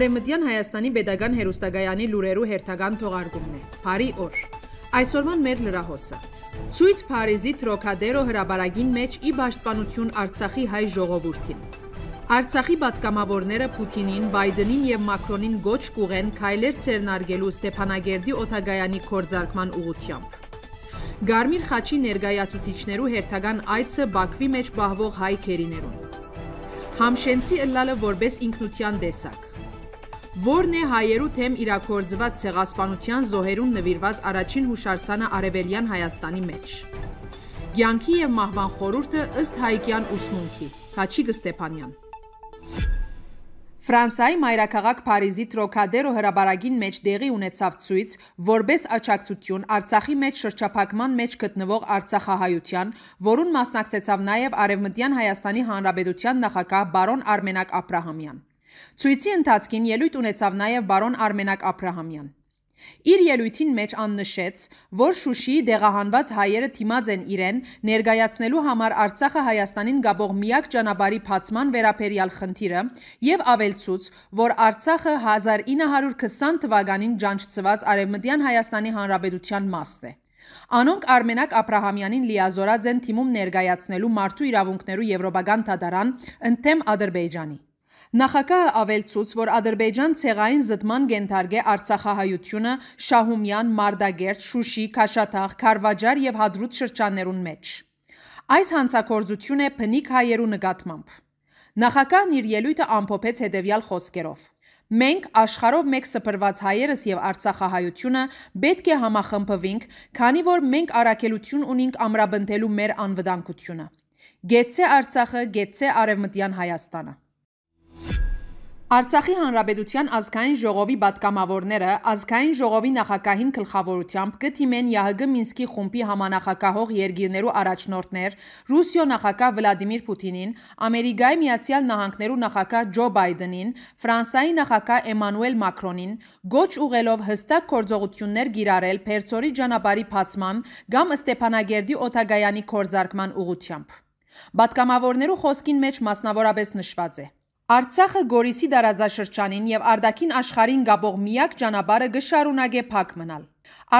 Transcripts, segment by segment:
Արեմտյան Հայաստանի Պետական Հերոստագայանի լուրերու հերթական թողարկումն է։ Բարի օր։ Այսօրվան մեր լրահոսը։ Ցույց Փարիզի Տրոկադերո հրաբարագին մեջ ի պաշտպանություն Արցախի հայ ժողովրդին։ Արցախի պատգամավորները Պուտինին, Բայդենին եւ Մակրոնին գոչ կուղեն քայլեր ցերնարգելու Ստեփանագերդի օթագայանի կորձարկման ուղությամբ։ Գարմիր խաչի ներգայացուցիչներու հերթական այցը Բաքվի մեջ բահվող հայ քերիներուն։ Համշենցի ըլլալը որպես ինքնության տեսակ։ Որն է հայերու թեմ իրակորձված ցեղասպանության զոհերուն նվիրված առաջին հուշարձանը Արևելյան Հայաստանի մեջ։ Գյանքի եւ մահվան խորհուրդը ըստ հայկյան ուսմունքի։ Քաչիկ Ստեփանյան։ Ֆրանսիայի մայրաքաղաք Փարիզի Տրոկադերո հրաբարագին մեջ դեղի ունեցավ ցույց, որբես աճակցություն Արցախի մեջ շրջափակման մեջ գտնվող Արցախահայության, որուն մասնակցեցավ նաև Արևմտյան Հայաստանի Հանրապետության նախագահ Բարոն Արմենակ Աբրահամյան։ Ցույցի ընթացքին ելույթ ունեցավ նաև բարոն Արմենակ Աբրահամյան։ Իր ելույթին մեջ աննշեց, որ Շուշիի դեղահանված հայերը թիմած են իրեն ներգայացնելու համար Արցախը Հայաստանին գաբող միակ ճանապարհի փացման վերաբերյալ խնդիրը եւ ավելցուց, որ Արցախը 1920 թվականին ջանչցված Արևմտյան Հայաստանի Հանրապետության մասն է։ Անոնք Արմենակ Աբրահամյանին լիազորած են թիմում ներգայացնելու մարդու իրավունքներու եվրոպական դատարան ընդդեմ Ադրբեջանի։ Նախագահը ավելցուց, որ Ադրբեջան ցեղային զտման գենթարգ է Արցախահայությունը Շահումյան, Մարդագերտ, Շուշի, Քաշաթաղ, Քարվաճար եւ Հադրուտ շրջաններուն մեջ։ Այս հանցակործությունը է փնիկ հայերու նկատմամբ։ Նախագահն իր ելույթը ամփոփեց հետևյալ խոսքերով. Մենք աշխարհով մեկ սփռված հայերս եւ Արցախահայությունը պետք է համախմբվենք, քանի որ մենք առաքելություն ունենք ամրաբնդելու մեր անվտանգությունը։ Գեցե Արցախը, գեցե Արևմտյան Հայաստանը։ Արցախի Հանրապետության ազգային ժողովի պատգամավորները ազգային ժողովի նախագահին գլխավորությամբ կդիմեն ՀՀԳ Մինսկի խումբի համանախագահող երկիրներու առաջնորդներ Ռուսիո նախագահ Վլադիմիր Պուտինին, Ամերիկայի Միացյալ Նահանգներու նախագահ Ջո Բայդենին, Ֆրանսիայի նախագահ Էմանուել Մակրոնին, գոչ ուղելով հստակ գործողություններ գիրառել Փերծորի ճանապարհի փացման կամ Ստեփանագերդի Օթագայանի կորձարկման ուղությամբ։ Պատգամավորներու խոսքին մեջ մասնավորապես նշված է Արցախը Գորիսի դարաձաշրջանին եւ Արդակին աշխարհին գաբող միակ ճանապարհը գշարունակե փակ մնալ։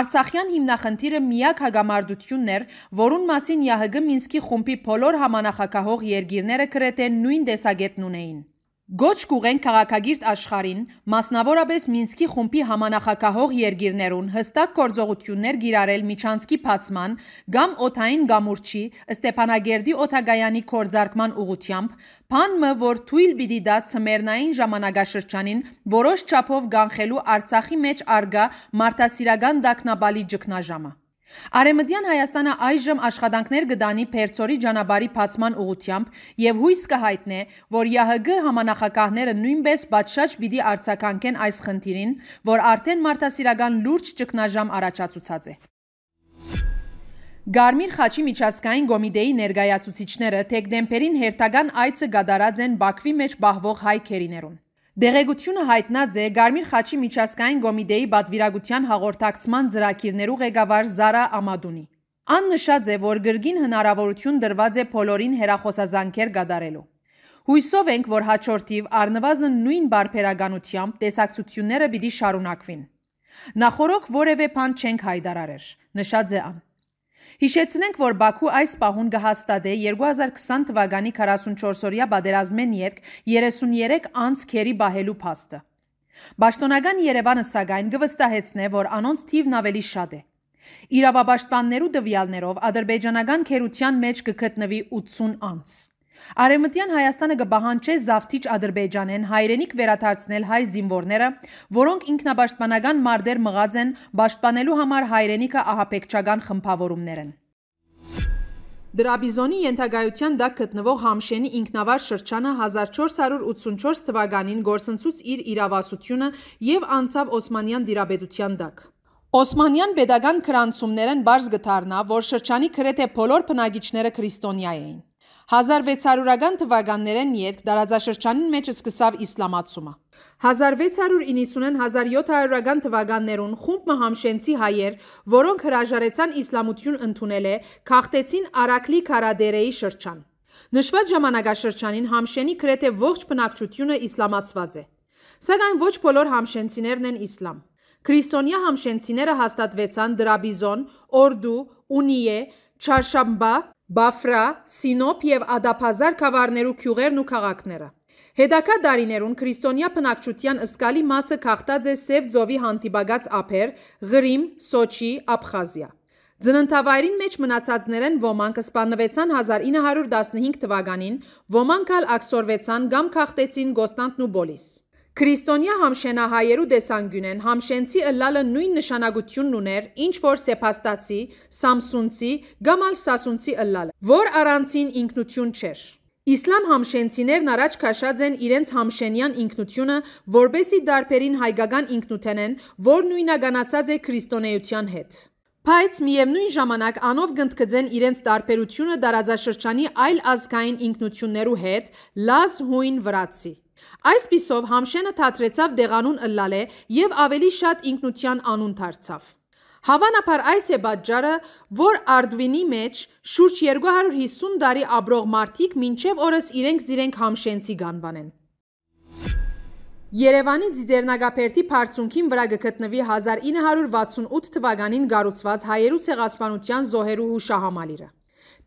Արցախյան հիմնախնդիրը միակ հագամարդությունն էր, որուն մասին ՀՀԳ Մինսկի խումբի բոլոր համանախակահող երկիրները կրեթե նույն տեսակետն ունեին։ Գոչ կուղեն քաղաքագիրտ աշխարհին, մասնավորապես Մինսկի խումբի համանախակահող երկիրներուն հստակ կորձողություններ գիրարել միջանցքի փացման կամ օթային գամուրջի Ստեփանագերդի օթագայանի կորձարկման ուղությամբ, փանը որ թույլ պիտի դա ցմերնային ժամանակաշրջանին որոշ չափով գանխելու Արցախի մեջ արգա մարդասիրական դակնաբալի ճգնաժամը։ Արեմդյան Հայաստանը այժմ աշխատանքներ գդանի Փերծորի ճանապարհի փացման ուղությամբ եւ հույս կհայտնե, որ ՀՀԳ համանախակահները նույնպես բացշաճ պիտի արցականքեն այս խնդիրին, որ արդեն մարդասիրական լուրջ ճգնաժամ առաջացուցած է։ Գարմիր խաչի միջազգային գոմիդեի ներգայացուցիչները Թեգդեմպերին հերթական այցը գադարած են Բաքվի մեջ բահվող հայ քերիներուն։ Դեղեցությունը հայտնած է Գարմիր Խաչի միջազգային կոմիտեի բադվիրագության հաղորդակցման ծրագիրներու ղեկավար Զարա Ամադունի։ Ան նշած է, որ գրգին հնարավորություն դրված է բոլորին հերախոսազանգեր գդարելու։ Հույսով ենք, որ հաջորդիվ առնվազն նույն բարբերականությամբ տեսակցությունները պիտի շարունակվին։ Նախորոք որևէ բան չենք հայտարարել, նշած է ան։ Հիշեցնենք, որ Բաքու այս պահուն գահաստադե 2020 թվականի 44-օրյա բادرազմեն յետք 33 անց քերի բահելու փաստը։ Պաշտոնական Երևանը սակայն գվստահեցնե, որ անոնց թիվն ավելի շատ է։ Իրավապաշտպաններու դվյալներով ադրբեջանական քերության մեջ կգտնվի 80 անց։ Արևմտյան Հայաստանը կբահանչե զավթիչ ադրբեջանեն հայրենիք վերադարձնել հայ զինվորները, որոնք ինքնաբաշտպանական մարդեր մղած են պաշտպանելու համար հայրենիքը ահապեկչական խմբավորումներ են։ Դրաբիզոնի ենթագայության դա գտնվող Համշենի ինքնավար շրջանը 1484 թվականին գործընծուց իր իրավասությունը եւ անցավ Օսմանյան դիրաբեդության դակ։ Օսմանյան pedagogan քրանցումներն բարձ գտարնա, որ շրջանի քրեթե բոլոր բնակիչները քրիստոնյա էին։ 1600-ական թվականներեն յետք դարաձաշրջանին մեջ սկսավ իսլամացումը։ 1690-ն 1700-ական թվականներուն խումբ մհամշենցի հայեր, որոնք հրաժարեցան իսլամություն ընդունել է, քաղտեցին Արակլի Քարադերեի շրջան։ Նշված ժամանակաշրջանին Համշենի գրեթե ողջ բնակչությունը իսլամացված է։ Սակայն ոչ բոլոր համշենցիներն են իսլամ։ Քրիստոնյա համշենցիները հաստատվեցան Դրաբիզոն, Օրդու, Ունիե, Չարշամբա, Բաֆրա, Սինոպ եւ Ադափազար խավարներու քյուղերն ու քաղաքները։ Հետակա դարիներուն քրիստոնյա բնակչության ըսկալի մասը քաղտած է Սև ծովի հանդիպած ափեր՝ Ղրիմ, Սոչի, Աբխազիա։ Ձննդավայրին մեջ մնացածներեն ոմանք սպանվեցան 1915 թվականին, ոմանք ալ աքսորվեցան կամ քաղտեցին Գոստանդն ու Բոլիս։ Քրիստոնյա համշենահայերու դեսանգյունեն համշենցի ըլլալը նույն նշանակությունն ուներ, ինչ որ սեպաստացի, սամսունցի կամ ալ սասունցի ըլլալը, որ առանցին ինքնություն չէր։ Իսլամ համշենցիներն առաջ քաշած են իրենց համշենյան ինքնությունը, որբեսի դարբերին հայկական ինքնութենեն, որ նույնականացած է քրիստոնեության հետ։ Բայց միևնույն ժամանակ անով գտնկծեն իրենց տարբերությունը դարաձաշրջանի այլ ազգային ինքնություններու հետ՝ լազ հույն վրացի։ Այսպիսով Համշենը թատրեցավ դեղանուն ըլլալե և ավելի շատ ինքնության անուն դարձավ։ Հավանաբար այս է պատճառը, որ Արդվինի մեջ շուրջ 250 տարի ապրող մարդիկ մինչև օրս իրենք զիրենք Համշենցի գանվանեն։ Երևանի Ձիձեռնագափերթի բարձունքին վրա գտնվի 1968 թվականին կառուցված հայերու ցեղասպանության զոհերու հուշահամալիրը։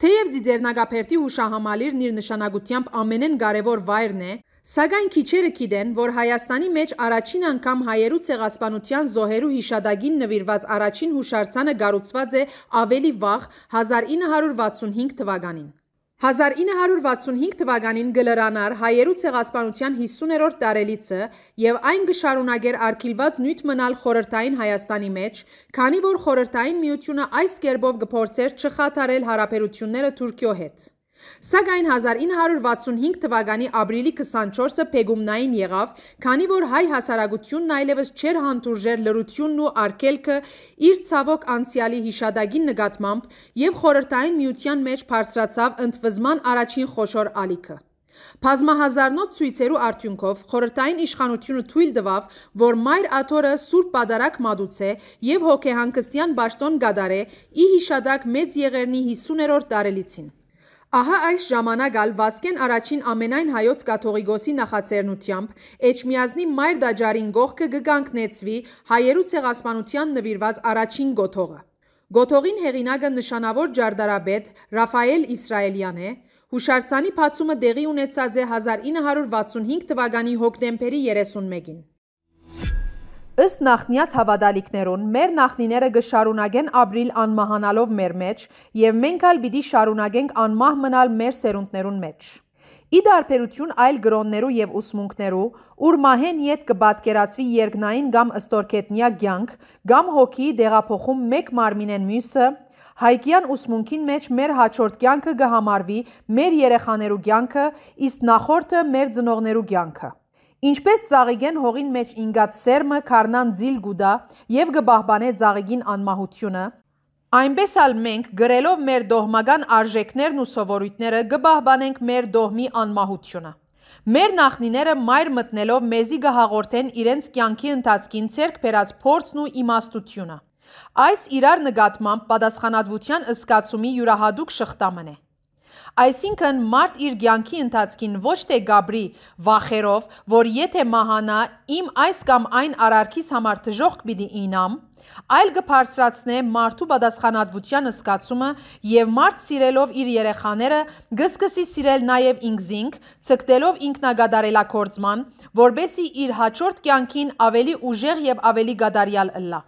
Թեև Ձիձեռնագափերթի հուշահամալիրն իր նշանակությամբ ամենեն կարևոր վայրն է, Սակայն քիչերը գիտեն, որ Հայաստանի մեջ առաջին անգամ հայերու ցեղասպանության զոհերու հիշադակին նվիրված առաջին հուշարձանը գառուցված է ավելի վաղ 1965 թվականին։ 1965 թվականին գլրանար հայերու ցեղասպանության 50-րդ տարելիցը եւ այն գշարունակեր արգելված նույթ մնալ խորհրդային Հայաստանի մեջ, քանի որ խորհրդային միությունը այս կերպով գործեր չխաթարել հարաբերությունները Թուրքիո հետ։ Սակայն 1965 թվականի ապրիլի 24-ը փեգումնային եղավ, քանի որ հայ հասարակությունն այլևս չէր հանդուրժեր լրությունն ու արգելքը իր ցավոք անցյալի հիշադակի նկատմամբ եւ խորհրդային միության մեջ բարձրացավ ընդվզման առաջին խոշոր ալիքը։ Բազմահազարնոց ցույցերու արդյունքով խորհրդային իշխանությունը թույլ տվավ, որ Մայր Աթորը Սուրբ Պատարակ մատուցե եւ հոգեհանգստյան ճաշտոն գադարե ի հիշադակ մեծ եղերնի 50-րդ տարելիցին։ Ահա այս ժամանակ ալ Վասկեն առաջին ամենայն հայոց կաթողիկոսի նախաձեռնությամբ Էջմիածնի մայր դաջարին գողքը կգանքնեցվի հայերու ցեղասպանության նվիրված առաջին գոթողը։ Գոթողին հեղինակը նշանավոր ջարդարաբեդ Ռաֆայել Իսրայելյան է։ Հուշարձանի փացումը դեղի ունեցած է 1965 թվականի հոկտեմբերի 31-ին։ Ըստ նախնյաց հավատալիքներուն, մեր նախնիները գշարունակեն ապրիլ անմահանալով մեր մեջ եւ մենք այլ պիտի շարունակենք անմահ մնալ մեր սերունդներուն մեջ։ Ի դարբերություն այլ գրոններու եւ ուսմունքներու, ուր մահեն իդ կպատկերացվի երկնային կամ ըստորքետնյա կյանք, կամ հոգիի դեղափոխում մեկ մարմինեն մյուսը, Հայկյան ուսմունքին մեջ մեր հաջորդ կյանքը կհամարվի մեր երեխաներու կյանքը, իսկ նախորդը մեր ծնողներու կյանքը։ Ինչպես ծաղիգեն հողին մեջ ինգած սերմը կարնան ձիլ գուդա և գբահբանե ծաղիգին անմահությունը, այնպես ալ մենք գրելով մեր դողմագան արժեքներն ու սովորույթները գբահբանենք մեր դողմի անմահությունը։ Մեր նախնիները մայր մտնելով մեզի գհաղորդեն իրենց կյանքի ընթացքին ցերկ բերած փորձն ու իմաստությունը։ Այս իրար նկատմամբ պատասխանատվության ըսկացումի յուրահատուկ շղթամն է։ Այսինքն մարդ իր ցանկի ընթացքին ոչ թե գաբրի վախերով, որ եթե մահանա, իմ այս կամ այն արարքիս համար դժոխք պիտի ինամ, այլ գբարձրացնե մարդու պատասխանատվության զգացումը եւ մարդ սիրելով իր երեխաները գսկսի սիրել նաեւ ինքզինք, ցկտելով ինքնագադարելակորձման, որբեսի իր հաջորդ կյանքին ավելի ուժեղ եւ ավելի գադարյալ լա։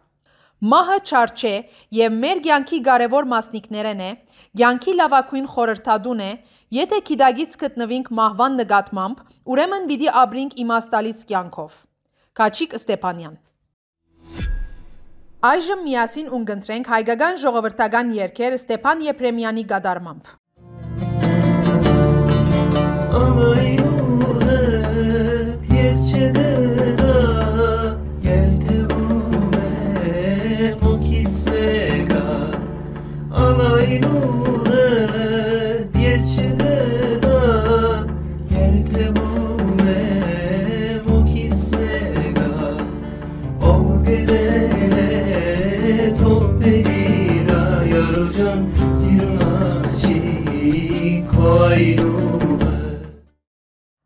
Մահը չարչե եւ մեր ցանկի կարևոր մասնիկներն է, ցանկի լավակույն խորհրդադուն է, եթե քիդագից գտնվինք մահվան նկատմամբ, ուրեմն պիտի ապրենք իմաստալից ցանկով։ Քաչիկ Ստեփանյան Այժմ միասին ունգընտրենք հայկական ժողովրդական երգեր Ստեփան Եփրեմյանի գադարմամբ։